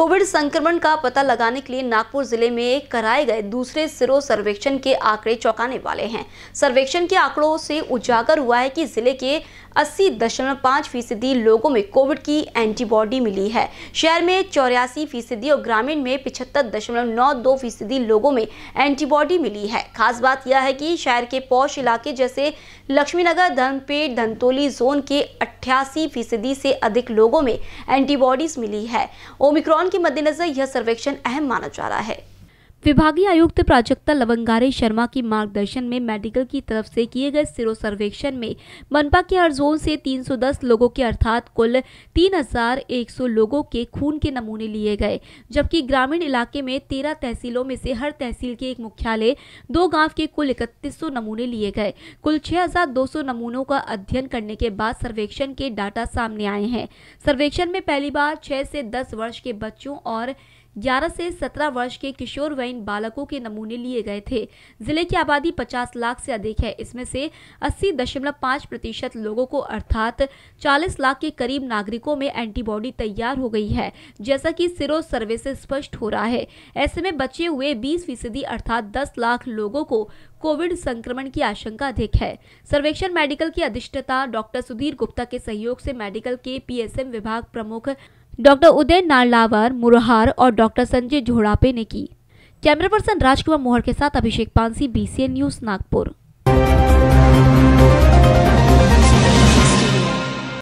Covid संक्रमण का पता लगाने के लिए नागपुर जिले में कराए गए दूसरे सिरो सर्वेक्षण के आंकड़े चौंकाने वाले हैं सर्वेक्षण के आंकड़ों से उजागर हुआ है कि जिले के अस्सी दशमलव पाँच फीसदी लोगों में कोविड की एंटीबॉडी मिली है शहर में चौरासी फीसदी और ग्रामीण में पिछहत्तर दशमलव नौ दो फीसदी लोगों में एंटीबॉडी मिली है खास बात यह है कि शहर के पौष इलाके जैसे लक्ष्मीनगर धर्मपेट धनतोली जोन के अट्ठासी फीसदी से अधिक लोगों में एंटीबॉडीज मिली है ओमिक्रॉन के मद्देनजर यह सर्वेक्षण अहम माना जा रहा है विभागीय आयुक्त प्राजक्ता लवंगारे शर्मा की मार्गदर्शन में मेडिकल की तरफ से किए गए सिरो सर्वेक्षण में मनपा के हर जोन से 310 लोगों के अर्थात कुल 3,100 लोगों के खून के नमूने लिए गए जबकि ग्रामीण इलाके में 13 तहसीलों में से हर तहसील के एक मुख्यालय दो गांव के कुल 3100 नमूने लिए गए कुल 6,200 नमूनों का अध्ययन करने के बाद सर्वेक्षण के डाटा सामने आए हैं सर्वेक्षण में पहली बार छह से दस वर्ष के बच्चों और 11 से 17 वर्ष के किशोर वयन बालकों के नमूने लिए गए थे जिले की आबादी 50 लाख से अधिक है इसमें से 80.5 प्रतिशत लोगों को अर्थात 40 लाख के करीब नागरिकों में एंटीबॉडी तैयार हो गई है जैसा कि सिरो सर्वे से स्पष्ट हो रहा है ऐसे में बचे हुए बीस फीसदी अर्थात दस लाख लोगों को कोविड संक्रमण की आशंका अधिक है सर्वेक्षण मेडिकल की अधिष्ठता डॉक्टर सुधीर गुप्ता के सहयोग से मेडिकल के पीएसएम विभाग प्रमुख डॉक्टर उदय नारलावर मुरहार और डॉक्टर संजय झोड़ापे ने की कैमरा पर्सन राजकुमार मोहर के साथ अभिषेक पांसी बी न्यूज नागपुर